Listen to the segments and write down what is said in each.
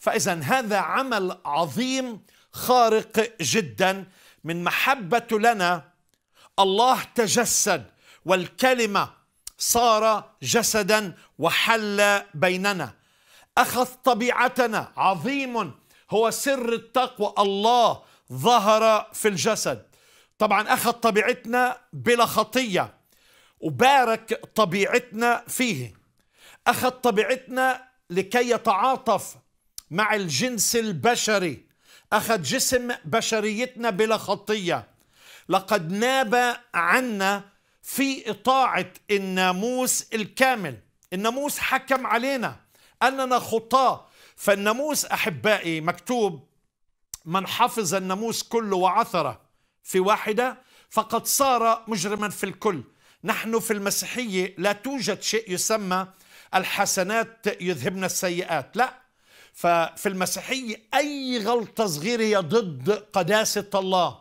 فاذا هذا عمل عظيم خارق جدا من محبته لنا الله تجسد والكلمه صار جسدا وحل بيننا اخذ طبيعتنا عظيم هو سر التقوى الله ظهر في الجسد طبعا اخذ طبيعتنا بلا خطيه وبارك طبيعتنا فيه اخذ طبيعتنا لكي يتعاطف مع الجنس البشري أخذ جسم بشريتنا بلا خطية لقد ناب عنا في إطاعة الناموس الكامل الناموس حكم علينا أننا خطاة فالناموس أحبائي مكتوب من حفظ الناموس كله وعثره في واحدة فقد صار مجرما في الكل نحن في المسيحية لا توجد شيء يسمى الحسنات يذهبن السيئات لا ففي المسيحية أي غلطة صغيرة هي ضد قداسة الله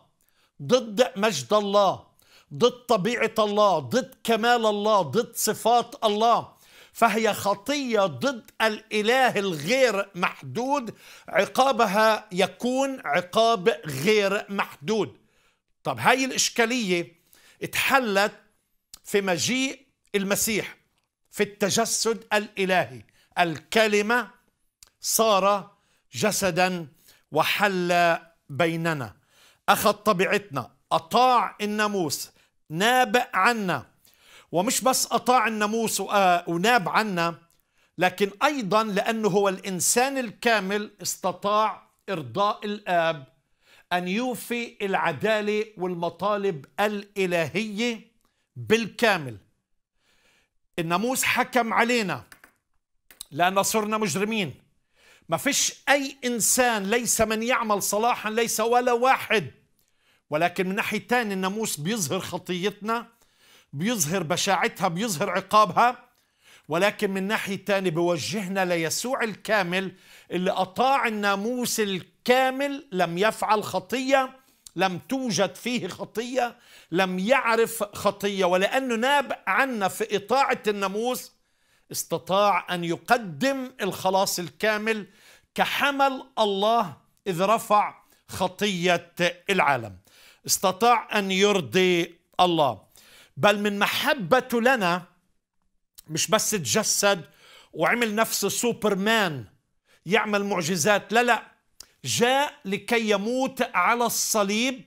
ضد مجد الله ضد طبيعة الله ضد كمال الله ضد صفات الله فهي خطية ضد الإله الغير محدود عقابها يكون عقاب غير محدود طب هاي الإشكالية اتحلت في مجيء المسيح في التجسد الإلهي الكلمة صار جسدا وحل بيننا أخذ طبيعتنا أطاع الناموس ناب عنا ومش بس أطاع الناموس آه، وناب عنا لكن أيضا لأنه هو الإنسان الكامل استطاع إرضاء الآب أن يوفي العدالة والمطالب الإلهية بالكامل الناموس حكم علينا لأن صرنا مجرمين ما فيش أي إنسان ليس من يعمل صلاحا ليس ولا واحد ولكن من ناحية تاني الناموس بيظهر خطيتنا بيظهر بشاعتها بيظهر عقابها ولكن من ناحية تاني بوجهنا ليسوع الكامل اللي أطاع الناموس الكامل لم يفعل خطية لم توجد فيه خطية لم يعرف خطية ولأنه ناب عنا في إطاعة الناموس استطاع أن يقدم الخلاص الكامل كحمل الله إذ رفع خطية العالم استطاع أن يرضي الله بل من محبته لنا مش بس تجسد وعمل نفسه سوبرمان يعمل معجزات لا لا جاء لكي يموت على الصليب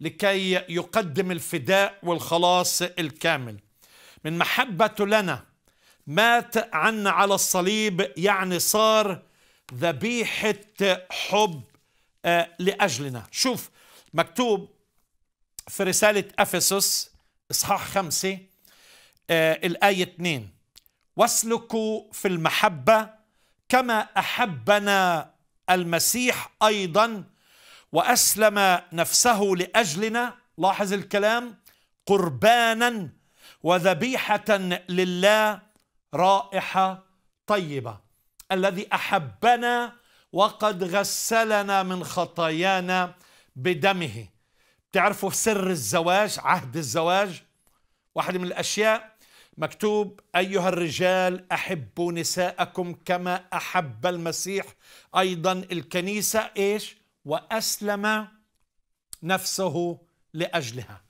لكي يقدم الفداء والخلاص الكامل من محبته لنا مات عنا على الصليب يعني صار ذبيحة حب آه، لأجلنا شوف مكتوب في رسالة أفسس إصحاح خمسة آه، الآية اثنين واسلكوا في المحبة كما أحبنا المسيح أيضا وأسلم نفسه لأجلنا لاحظ الكلام قربانا وذبيحة لله رائحة طيبة الذي احبنا وقد غسلنا من خطايانا بدمه بتعرفوا سر الزواج عهد الزواج واحد من الاشياء مكتوب ايها الرجال احبوا نساءكم كما احب المسيح ايضا الكنيسه ايش واسلم نفسه لاجلها